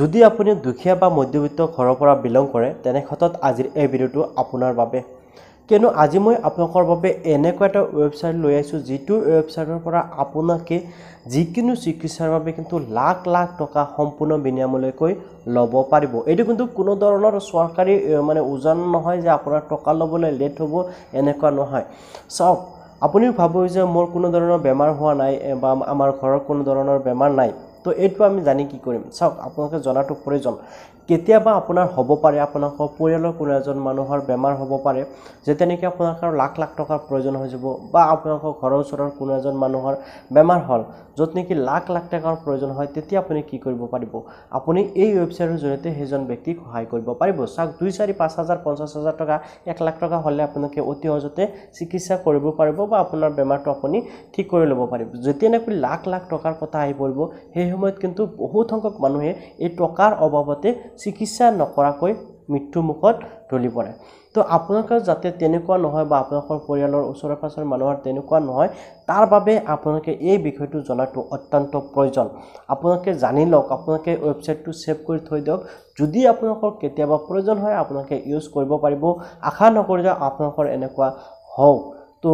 যদি আপুনি দুখীয়া বা মধ্যবিত্ত ঘৰৰ পৰা বিলং কৰে তেনে ক্ষেত্ৰত আজিৰ এই ভিডিঅ'টো আপোনাৰ বাবে কিয়নো আজি মই আপোনালোকৰ বাবে এনেকুৱা এটা ৱেবছাইট লৈ আহিছোঁ যিটো ৱেবছাইটৰ পৰা আপোনাকে যিকোনো চিকিৎসাৰ বাবে কিন্তু লাখ লাখ টকা সম্পূৰ্ণ বিনিয়ামলৈকৈ ল'ব পাৰিব এইটো কিন্তু কোনো ধৰণৰ চৰকাৰী মানে ওজন নহয় যে আপোনাৰ টকা ল'বলৈ লেট হ'ব এনেকুৱা নহয় চাওক আপুনিও ভাবোঁ যে মোৰ কোনো ধৰণৰ বেমাৰ হোৱা নাই বা আমাৰ ঘৰৰ কোনো ধৰণৰ বেমাৰ নাই তো এইটো আমি জানি কি কৰিম চাওক আপোনালোকে জনাটো প্ৰয়োজন কেতিয়াবা আপোনাৰ হ'ব পাৰে আপোনালোকৰ পৰিয়ালৰ কোনো এজন মানুহৰ বেমাৰ হ'ব পাৰে যেতিয়া নেকি আপোনালোকৰ লাখ লাখ টকাৰ প্ৰয়োজন হৈ যাব বা আপোনালোকৰ ঘৰৰ ওচৰৰ কোনো এজন মানুহৰ বেমাৰ হ'ল য'ত নেকি লাখ লাখ টকাৰ প্ৰয়োজন হয় তেতিয়া আপুনি কি কৰিব পাৰিব আপুনি এই ৱেবছাইটৰ জৰিয়তে সেইজন ব্যক্তিক সহায় কৰিব পাৰিব চাওক দুই চাৰি পাঁচ হাজাৰ পঞ্চাছ হাজাৰ টকা এক লাখ টকা হ'লে আপোনালোকে অতি সহজতে চিকিৎসা কৰিব পাৰিব বা আপোনাৰ বেমাৰটো আপুনি ঠিক কৰি ল'ব পাৰিব যেতিয়া লাখ লাখ টকাৰ কথা আহি পৰিব সেই সময়ত কিন্তু বহুত সংখ্যক মানুহে এই টকাৰ অভাৱতে চিকিৎসা নকৰাকৈ মৃত্যুমুখত ঢলি পৰে তো আপোনালোকৰ যাতে তেনেকুৱা নহয় বা আপোনালোকৰ পৰিয়ালৰ ওচৰে পাঁজৰে মানুহৰ তেনেকুৱা নহয় তাৰ বাবে আপোনালোকে এই বিষয়টো জনাটো অত্যন্ত প্ৰয়োজন আপোনালোকে জানি লওক আপোনালোকে ৱেবছাইটটো ছেভ কৰি থৈ দিয়ক যদি আপোনালোকৰ কেতিয়াবা প্ৰয়োজন হয় আপোনালোকে ইউজ কৰিব পাৰিব আশা নকৰোঁ যে আপোনালোকৰ এনেকুৱা হওক তো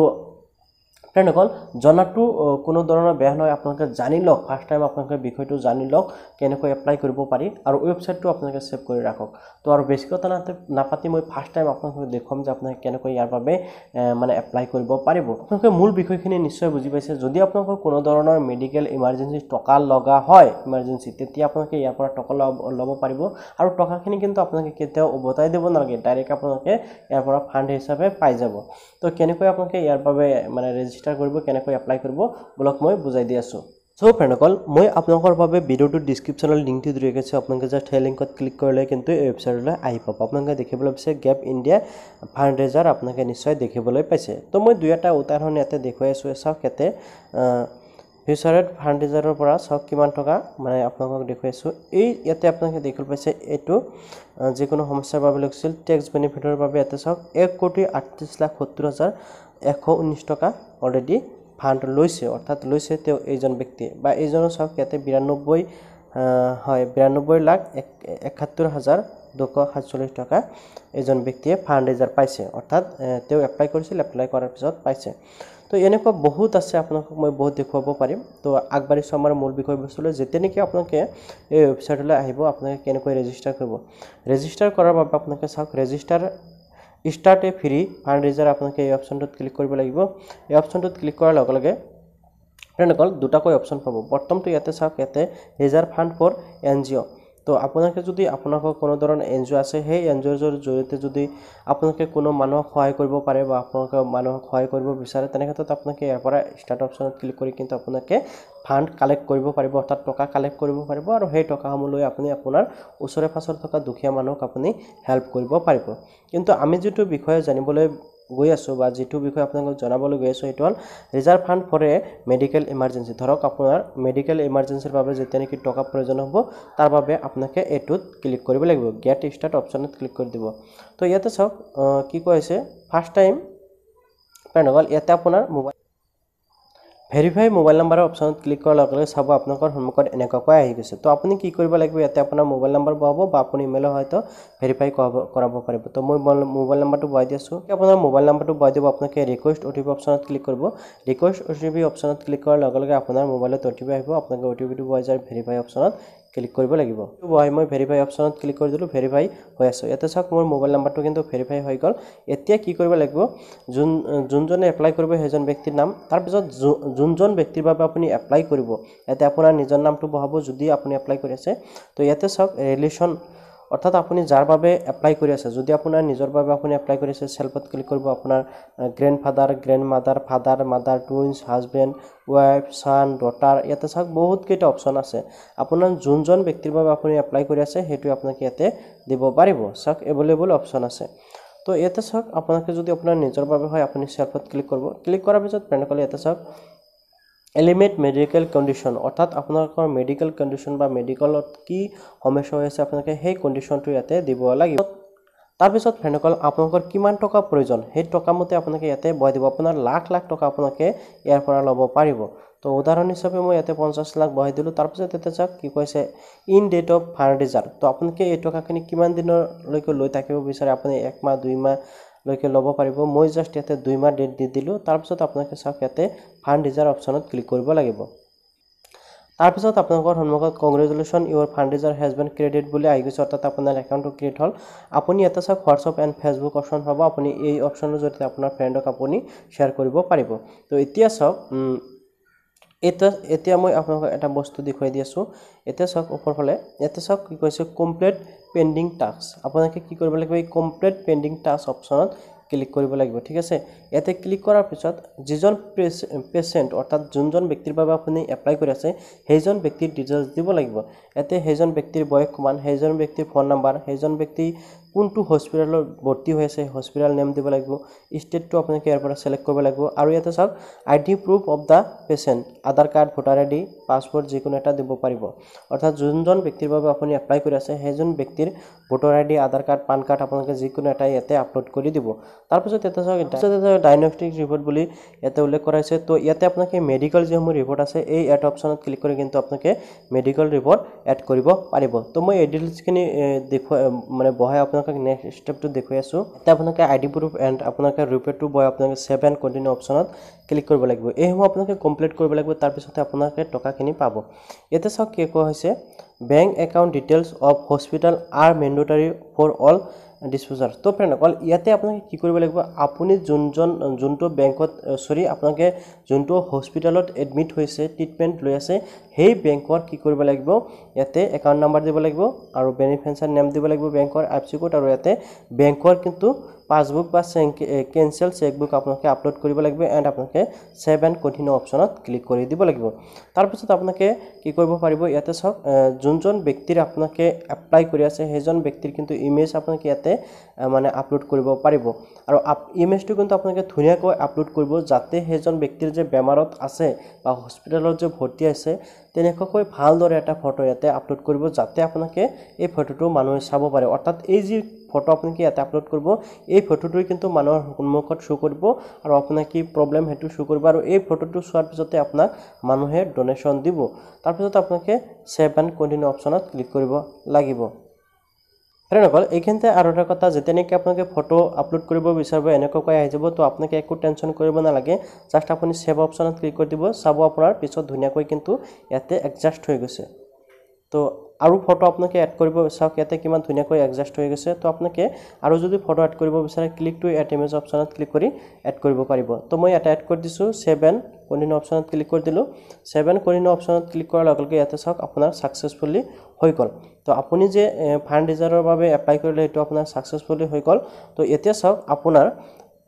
ফ্ৰেণ্ডসকল জনাটো কোনো ধৰণৰ বেয়া নহয় আপোনালোকে জানি লওক ফাৰ্ষ্ট টাইম আপোনালোকে বিষয়টো জানি লওক কেনেকৈ এপ্লাই কৰিব পাৰি আৰু ৱেবছাইটটো আপোনালোকে ছেভ কৰি ৰাখক তো আৰু বেছি কথা নাতে নাপাতি মই ফাৰ্ষ্ট টাইম আপোনালোকে দেখুৱাম যে আপোনালোকে কেনেকৈ ইয়াৰ বাবে মানে এপ্লাই কৰিব পাৰিব আপোনালোকে মূল বিষয়খিনি নিশ্চয় বুজি পাইছে যদি আপোনালোকৰ কোনো ধৰণৰ মেডিকেল ইমাৰ্জেঞ্চি টকা লগা হয় ইমাৰ্জেঞ্চি তেতিয়া আপোনালোকে ইয়াৰ পৰা টকা ল'ব পাৰিব আৰু টকাখিনি কিন্তু আপোনালোকে কেতিয়াও উভতাই দিব নালাগে ডাইৰেক্ট আপোনালোকে ইয়াৰ পৰা ফাণ্ড হিচাপে পাই যাব তো কেনেকৈ আপোনালোকে ইয়াৰ বাবে মানে ৰেজি ৰেজিষ্টাৰ কৰিব কেনেকৈ এপ্লাই কৰিব বোলক মই বুজাই দি আছোঁ চ' অকল মই আপোনালোকৰ বাবে ভিডিঅ'টো ডিছক্ৰিপশ্যনৰ লিংকটো দি ৰাখিছোঁ আপোনালোকে জাষ্ট সেই লিংকত ক্লিক কৰিলে কিন্তু এই ৱেবছাইটলৈ আহি পাব আপোনালোকে দেখিবলৈ পাইছে গেপ ইণ্ডিয়া ফাণ্ড ৰেজাৰ আপোনালোকে নিশ্চয় দেখিবলৈ পাইছে তো মই দুই এটা উদাহৰণ ইয়াতে দেখুৱাই আছোঁ চাওক ইয়াতে ফিউচাৰত ফাণ্ড ৰেজাৰৰ পৰা চাওক কিমান টকা মানে আপোনালোকক দেখুৱাই আছোঁ এই ইয়াতে আপোনালোকে দেখিবলৈ পাইছে এইটো যিকোনো সমস্যাৰ বাবে লৈছিল টেক্স বেনিফিটৰ বাবে ইয়াতে চাওক এক কোটি আঠত্ৰিছ লাখ সত্তৰ হাজাৰ এশ ঊনৈছ টকা অলৰেডি ফাণ্ড লৈছে অৰ্থাৎ লৈছে তেওঁ এইজন ব্যক্তিয়ে বা এইজনৰ চাওক ইয়াতে বিৰান্নব্বৈ হয় বিৰান্নব্বৈ লাখ এক একসত্তৰ হাজাৰ দুশ সাতচল্লিছ টকা এজন ব্যক্তিয়ে ফাণ্ডাইজাৰ পাইছে অৰ্থাৎ তেওঁ এপ্লাই কৰিছিল এপ্লাই কৰাৰ পিছত পাইছে তো এনেকুৱা বহুত আছে আপোনালোকক মই বহুত দেখুৱাব পাৰিম তো আগবাঢ়ি চোৱা আমাৰ মূল বিষয়বস্তুলৈ যেতিয়া নেকি আপোনালোকে এই ৱেবছাইটলৈ আহিব আপোনালোকে কেনেকৈ ৰেজিষ্টাৰ কৰিব ৰেজিষ্টাৰ কৰাৰ বাবে আপোনালোকে চাওক register start a free fund raiser আপোনালোকে এই অপশ্যনটোত ক্লিক কৰিব লাগিব এই অপশ্যনটোত ক্লিক কৰাৰ লগে লগে আপোনালোকৰ দুটাকৈ অপশ্যন পাব প্ৰথমটো ইয়াতে চাওক ইয়াতে raiser fund for N G O' তো আপোনালোকে যদি আপোনালোকৰ কোনো ধৰণৰ এন জি অ' আছে সেই এন জি অ'ৰ জৰিয়তে যদি আপোনালোকে কোনো মানুহক সহায় কৰিব পাৰে বা আপোনালোকে মানুহক সহায় কৰিব বিচাৰে তেনেক্ষেত্ৰত আপোনালোকে ইয়াৰ পৰা ষ্টাৰ্ট অপশ্যনত ক্লিক কৰি কিন্তু আপোনালোকে ফাণ্ড কালেক্ট কৰিব পাৰিব অৰ্থাৎ টকা কালেক্ট কৰিব পাৰিব আৰু সেই টকাসমূহ লৈ আপুনি আপোনাৰ ওচৰে পাছৰে থকা দুখীয়া মানুহক আপুনি হেল্প কৰিব পাৰিব কিন্তু আমি যিটো বিষয়ে জানিবলৈ গৈ আছোঁ বা যিটো বিষয়ে আপোনালোকক জনাবলৈ গৈ আছোঁ সেইটো হ'ল reserve fund for a medical emergency ধৰক আপোনাৰ মেডিকেল ইমাৰ্জেঞ্চিৰ বাবে যেতিয়া নেকি টকা প্ৰয়োজন হ'ব তাৰ বাবে আপোনালোকে এইটোত ক্লিক কৰিব লাগিব গেট ষ্টাৰ্ট অপশ্যনত ক্লিক কৰি দিব তো ইয়াতে চাওক কি কৈ ফাৰ্ষ্ট টাইম ফ্ৰেণ্ড ইয়াতে আপোনাৰ মোবাইল ভেৰিফাই মোবাইল নম্বৰৰ অপশ্যনত ক্লিক কৰাৰ লগে লগে চাব আপোনালোকৰ সন্মুখত এনেকুৱাকৈ আহি গৈছে তো আপুনি কি কৰিব লাগিব ইয়াতে আপোনাৰ মোবাইল নম্বৰ বহাব বা আপুনি ইমেইলৰ হয়তো ভেৰিফাই কৰাব কৰাব পাৰিব তো মই মোবাইল নম্বৰটো বহাই দি আছোঁ আপোনাৰ মোবাইল নম্বৰটো বহাই দিব আপোনালোকে ৰিকুৱেষ্ট অ' টি পি অপশ্যনত ক্লিক কৰিব ৰিকুৱেষ্ট অ' টি পি অপশ্যনত ক্লিক কৰাৰ লগে লগে আপোনাৰ মোবাইলত অ' টি পি আহিব আপোনালোকে অ' টি পিটো বহাই যায় ভেৰিফাই অপশ্যনত ক্লিক কৰিব লাগিব হয় মই ভেৰিফাই অপশ্যনত ক্লিক কৰি দিলোঁ ভেৰিফাই হৈ আছোঁ ইয়াতে চাওক মোৰ মোবাইল নম্বৰটো কিন্তু ভেৰিফাই হৈ গ'ল এতিয়া কি কৰিব লাগিব যোন যোনজনে এপ্লাই কৰিব সেইজন ব্যক্তিৰ নাম তাৰপিছত যোনজন ব্যক্তিৰ বাবে আপুনি এপ্লাই কৰিব ইয়াতে আপোনাৰ নিজৰ নামটো বহাব যদি আপুনি এপ্লাই কৰি আছে তো ইয়াতে চাওক ৰিলেশ্যন অৰ্থাৎ আপুনি যাৰ বাবে এপ্লাই কৰি আছে যদি আপোনাৰ নিজৰ বাবে আপুনি এপ্লাই কৰি আছে চেল্ফত ক্লিক কৰিব আপোনাৰ grandfather grandmother father mother twins husband wife son daughter ইয়াতে চাওক বহুতকেইটা অপশ্যন আছে আপোনাৰ যোনজন ব্যক্তিৰ বাবে আপুনি এপ্লাই কৰি আছে সেইটোৱে আপোনাক ইয়াতে দিব পাৰিব চাওক এভেইলেবল অপশ্যন আছে তো ইয়াতে চাওক আপোনাক যদি আপোনাৰ নিজৰ বাবে হয় আপুনি চেল্ফত ক্লিক কৰিব ক্লিক কৰাৰ পিছত ফ্ৰেণ্ডসকলে ইয়াতে চাওক এলিমেট মেডিকেল কণ্ডিশ্যন অৰ্থাৎ আপোনালোকৰ মেডিকেল কণ্ডিশ্যন বা মেডিকেলত কি সমস্যা হৈ আছে আপোনালোকে সেই কণ্ডিশ্যনটো ইয়াতে দিব লাগিব তাৰপিছত ফ্ৰেণ্ডসকল আপোনালোকৰ কিমান টকা প্ৰয়োজন সেই টকামতে আপোনালোকে ইয়াতে বহাই দিব আপোনাৰ লাখ লাখ টকা আপোনালোকে ইয়াৰ পৰা ল'ব পাৰিব তো উদাহৰণ হিচাপে মই ইয়াতে পঞ্চাছ লাখ বহাই দিলোঁ তাৰপিছত এতিয়া চাওক কি কৈছে ইন ডেট অফ ফাৰ্টিজাৰ তো আপোনালোকে এই টকাখিনি কিমান দিনলৈকে লৈ থাকিব বিচাৰে আপুনি একমাহ দুই মাহ লৈকে ল'ব পাৰিব মই জাষ্ট ইয়াতে দুই মাহ ডেট দি দিলোঁ তাৰপিছত আপোনালোকে চাওক ইয়াতে ফাণ্ড ৰিজাৰ অপশ্যনত ক্লিক কৰিব লাগিব তাৰপিছত আপোনালোকৰ সন্মুখত congratulation your fund raiser has been created বুলি আহি গৈছে অৰ্থাৎ আপোনাৰ একাউণ্টটো ক্ৰিয়েট হ'ল আপুনি ইয়াতে চাওক হোৱাটছআপ এণ্ড ফেচবুক অপশ্যন পাব আপুনি এই অপশ্যনৰ জৰিয়তে আপোনাৰ ফ্ৰেণ্ডক আপুনি শ্বেয়াৰ কৰিব পাৰিব ত' এতিয়া চাওক এতিয়া এতিয়া মই আপোনালোকক এটা বস্তু দেখুৱাই দি আছোঁ এতিয়া চাওক ওপৰফালে এটা চাওক কি কৈছে কমপ্লিট পেণ্ডিং টাস্ক আপোনালোকে কি কৰিব লাগিব এই কমপ্লিট পেণ্ডিং টাস্ক অপশ্যনত ক্লিক কৰিব লাগিব ঠিক আছে ইয়াতে ক্লিক কৰাৰ পিছত যিজন পেচেণ্ট অৰ্থাৎ যোনজন ব্যক্তিৰ বাবে আপুনি এপ্লাই কৰি আছে সেইজন ব্যক্তিৰ ডিটেইলছ দিব লাগিব ইয়াতে সেইজন ব্যক্তিৰ বয়স কিমান সেইজন ব্যক্তিৰ ফোন নম্বৰ সেইজন ব্যক্তি কোনটো হস্পিটেলত ভৰ্তি হৈ আছে হস্পিটেল নেম দিব লাগিব ষ্টেটটো আপোনালোকে ইয়াৰ পৰা ছিলেক্ট কৰিব লাগিব আৰু ইয়াতে চাওক ID proof of the patient Aadhaar card voter ID ডি পাছপৰ্ট যিকোনো এটা দিব পাৰিব অৰ্থাৎ যোনজন ব্যক্তিৰ বাবে আপুনি এপ্লাই কৰি আছে সেইজন ব্যক্তিৰ voter ID Aadhaar card PAN card আপোনালোকে যিকোনো এটা ইয়াতে আপলোড কৰি দিব তাৰপিছত ইয়াতে চাওক ইয়াতে ডায়েগনষ্টিক ৰিপৰ্ট বুলি ইয়াতে উল্লেখ কৰা হৈছে ত' ইয়াতে আপোনালোকে মেডিকেল যিসমূহ ৰিপৰ্ট আছে এই এড অপশ্যনত ক্লিক কৰি কিন্তু আপোনালোকে মেডিকেল ৰিপৰ্ট এড কৰিব পাৰিব তো মই এই ডিটেইলছখিনি দেখুৱাই মানে বহাই আপোনাক আপোনালোকে নেক্সট ষ্টেপটো দেখুৱাই আছোঁ এতিয়া আপোনালোকে আইডি প্ৰুফ এণ্ড আপোনালোকে ৰুপে টু বয় আপোনালোকে ছেভ এণ্ড কণ্টিনিউ অপশ্যনত ক্লিক কৰিব লাগিব এইসমূহ আপোনালোকে কমপ্লিট কৰিব লাগিব তাৰপিছতে আপোনালোকে টকাখিনি পাব ইয়াতে চাওক কি কোৱা হৈছে bank account details of hospital are mandatory for all disbursal তো ফ্ৰেণ্ড অকল ইয়াতে আপোনালোকে কি কৰিব লাগিব আপুনি যোনজন যোনটো বেংকত চৰি আপোনালোকে যোনটো হস্পিটেলত এডমিট হৈছে ট্ৰিটমেণ্ট লৈ আছে সেই বেংকত কি কৰিব লাগিব ইয়াতে একাউণ্ট নাম্বাৰ দিব লাগিব আৰু বেনিফিচিয়াৰ নেম দিব লাগিব বেংকৰ আই এফ চি ক'ড আৰু ইয়াতে বেংকৰ কিন্তু পাছবুক বা কেঞ্চেল চেকবুক আপোনালোকে আপলোড কৰিব লাগিব এণ্ড আপোনালোকে ছেভ এণ্ড কণ্টিনিউ অপশ্যনত ক্লিক কৰি দিব লাগিব তাৰপিছত আপোনালোকে কি কৰিব পাৰিব ইয়াতে চাওক যোনজন ব্যক্তিৰ আপোনালোকে এপ্লাই কৰি আছে সেইজন ব্যক্তিৰ কিন্তু ইমেজ আপোনালোকে ইয়াতে মানে আপলোড কৰিব পাৰিব আৰু আপ ইমেজটো কিন্তু আপোনালোকে ধুনীয়াকৈ আপলোড কৰিব যাতে সেইজন ব্যক্তিৰ যে বেমাৰত আছে বা হস্পিটেলত যে ভৰ্তি আছে তেনেকুৱাকৈ ভালদৰে এটা ফটো ইয়াতে আপলোড কৰিব যাতে আপোনালোকে এই ফটোটো মানুহে চাব পাৰে অৰ্থাৎ এই যি ফটো আপনাকে এতে আপলোড করব এই ফটোটি কিন্তু মানুষের সম্মুখত শো করব আর আপনার কি প্রবলেম সেটা শো করব আর এই ফটোটি চার পিছতে আপনার মানুষের ডোনেশন দিব তারপর আপনাকে সেভ অ্যান্ড কন্টিনিউ অপশনত ক্লিক করব লাগিব হ্যাঁ অকল এইখানে আর একটা কথা যেতে নাকি আপনাকে ফটো আপলোড করব এনেকুৱাকৈ আহি যাব তো আপনাকে একো টেনশন করব নালাগে জাস্ট আপনি সেভ অপশনত ক্লিক করে দিব চাব আপনার পিছত ধুনকাই কিন্তু এতে এডজাস্ট হয়ে গেছে তো আৰু ফটো আপোনালোকে এড কৰিব চাওক ইয়াতে কিমান ধুনীয়াকৈ এডজাষ্ট হৈ গৈছে তো আপোনালোকে আৰু যদি ফটো এড কৰিব বিচাৰে ক্লিক টু এড ইমেজ অপশ্যনত ক্লিক কৰি এড কৰিব পাৰিব তো মই ইয়াতে এড কৰি দিছোঁ ছেভেন কণিন অপশ্যনত ক্লিক কৰি দিলোঁ ছেভেন কণিন অপশ্যনত ক্লিক কৰাৰ লগে লগে ইয়াতে চাওক আপোনাৰ ছাকচেছফুলি হৈ গ'ল তো আপুনি যে ফাণ্ড ৰিজাৰ্ভৰ বাবে এপ্লাই কৰিলে সেইটো আপোনাৰ ছাকচেছফুলি হৈ গ'ল তো এতিয়া চাওক আপোনাৰ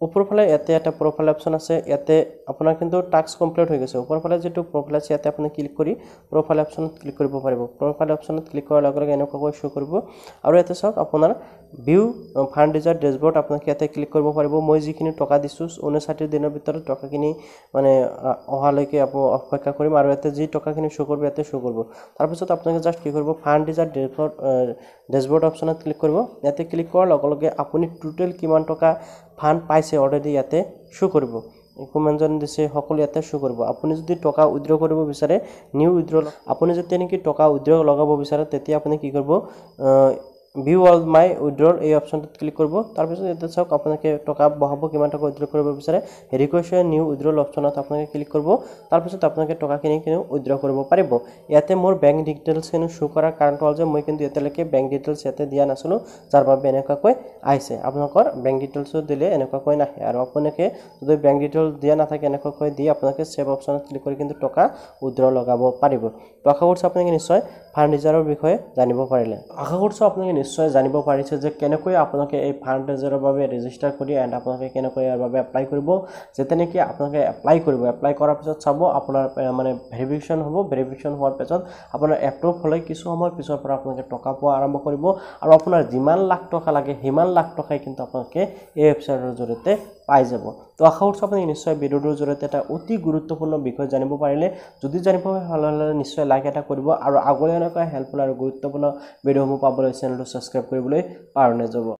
ওপৰ ফালে ইয়াতে এটা প্ৰফাইল অপশ্যন আছে ইয়াতে আপোনাৰ কিন্তু টাস্ক কমপ্লিট হৈ গৈছে ওপৰ ফালে যিটো প্ৰফাইল আছে ইয়াতে আপুনি ক্লিক কৰি প্ৰফাইল অপশ্যনত ক্লিক কৰিব পাৰিব প্ৰফাইল অপশ্যনত ক্লিক কৰাৰ লগে লগে এনেকুৱাকৈ শ্ব' কৰিব আৰু ইয়াতে চাওক আপোনাৰ ভিউ ফাণ্ড ৰিজাৰ ডেচবৰ্ড আপোনালোকে ইয়াতে ক্লিক কৰিব পাৰিব মই যিখিনি টকা দিছোঁ ঊনৈছষাঠি দিনৰ ভিতৰত টকাখিনি মানে অহালৈকে অপেক্ষা কৰিম আৰু ইয়াতে যি টকাখিনি শ্ব' কৰিব ইয়াতে শ্ব' কৰিব তাৰপিছত আপোনালোকে জাষ্ট কি কৰিব ফাণ্ড ৰিজাৰ ডেচবৰ্ড ডেচবৰ্ড অপশ্যনত ক্লিক কৰিব ইয়াতে ক্লিক কৰাৰ লগে লগে আপুনি টোটেল কিমান টকা ফাণ্ড পাইছে অলৰেডি ইয়াতে শ্ব' কৰিব ৰিকমেণ্ডজন দিছে সকলো ইয়াতে শ্ব' কৰিব আপুনি যদি টকা উইড্ৰ কৰিব বিচাৰে নিউ উইড্ৰ আপুনি যেতিয়া নেকি টকা উইড্ৰ লগাব বিচাৰে তেতিয়া আপুনি কি কৰিব ভিউ অল মাই উইড্ৰ এই অপশ্যনটোত ক্লিক কৰিব তাৰপিছত ইয়াতে চাওক আপোনালোকে টকা বঢ়াব কিমান টকা উইড্ৰ কৰিব বিচাৰে ৰিকুৱেষ্ট নিউ উইড্ৰল অপশ্যনত আপোনালোকে ক্লিক কৰিব তাৰপিছত আপোনালোকে টকাখিনি কিন্তু উইড্ৰ কৰিব পাৰিব ইয়াতে মোৰ বেংক ডিটেইলছখিনি শ্ব' কৰাৰ কাৰণটো হ'ল যে মই কিন্তু এতিয়ালৈকে বেংক ডিটেইলছ ইয়াতে দিয়া নাছিলোঁ যাৰ বাবে এনেকুৱাকৈ আহিছে আপোনালোকৰ বেংক ডিটেইলছো দিলে এনেকুৱাকৈ নাহে আৰু আপোনালোকে যদি বেংক ডিটেইলছ দিয়া নাথাকে এনেকুৱাকৈ দি আপোনালোকে ছেভ অপশ্যনত ক্লিক কৰি কিন্তু টকা উইড্ৰ লগাব পাৰিব টকা কৰ্ছ আপোনালোকে নিশ্চয় ফাৰ্ণিচাৰৰ বিষয়ে জানিব পাৰিলে আশা কৰিছোঁ আপোনালোকে নিশ্চয় জানিব পাৰিছে যে কেনেকৈ আপোনালোকে এই ফাৰ্ণিচাৰৰ বাবে ৰেজিষ্টাৰ কৰি এণ্ড আপোনালোকে কেনেকৈ ইয়াৰ বাবে এপ্লাই কৰিব যে তেনেকৈ আপোনালোকে এপ্লাই কৰিব এপ্লাই কৰাৰ পিছত চাব আপোনাৰ মানে ভেৰিফিকেশ্যন হ'ব ভেৰিফিকেশ্যন হোৱাৰ পিছত আপোনাৰ এপ্ৰুভ হ'লে কিছু সময়ৰ পিছৰ পৰা আপোনালোকে টকা পোৱা আৰম্ভ কৰিব আৰু আপোনাৰ যিমান লাখ টকা লাগে সিমান লাখ টকাই কিন্তু আপোনালোকে এই ৱেবছাইটৰ জৰিয়তে পাই যাব তো আশা কৰিছোঁ আপুনি নিশ্চয় ভিডিঅ'টোৰ জৰিয়তে এটা অতি গুৰুত্বপূৰ্ণ বিষয় জানিব পাৰিলে যদি জানিব হ'লে নিশ্চয় লাইক এটা কৰিব আৰু আগলৈ এনেকুৱা হেল্পফুল আৰু গুৰুত্বপূৰ্ণ ভিডিঅ'সমূহ পাবলৈ চেনেলটো ছাবস্ক্ৰাইব কৰিবলৈ পাৰ নাযাব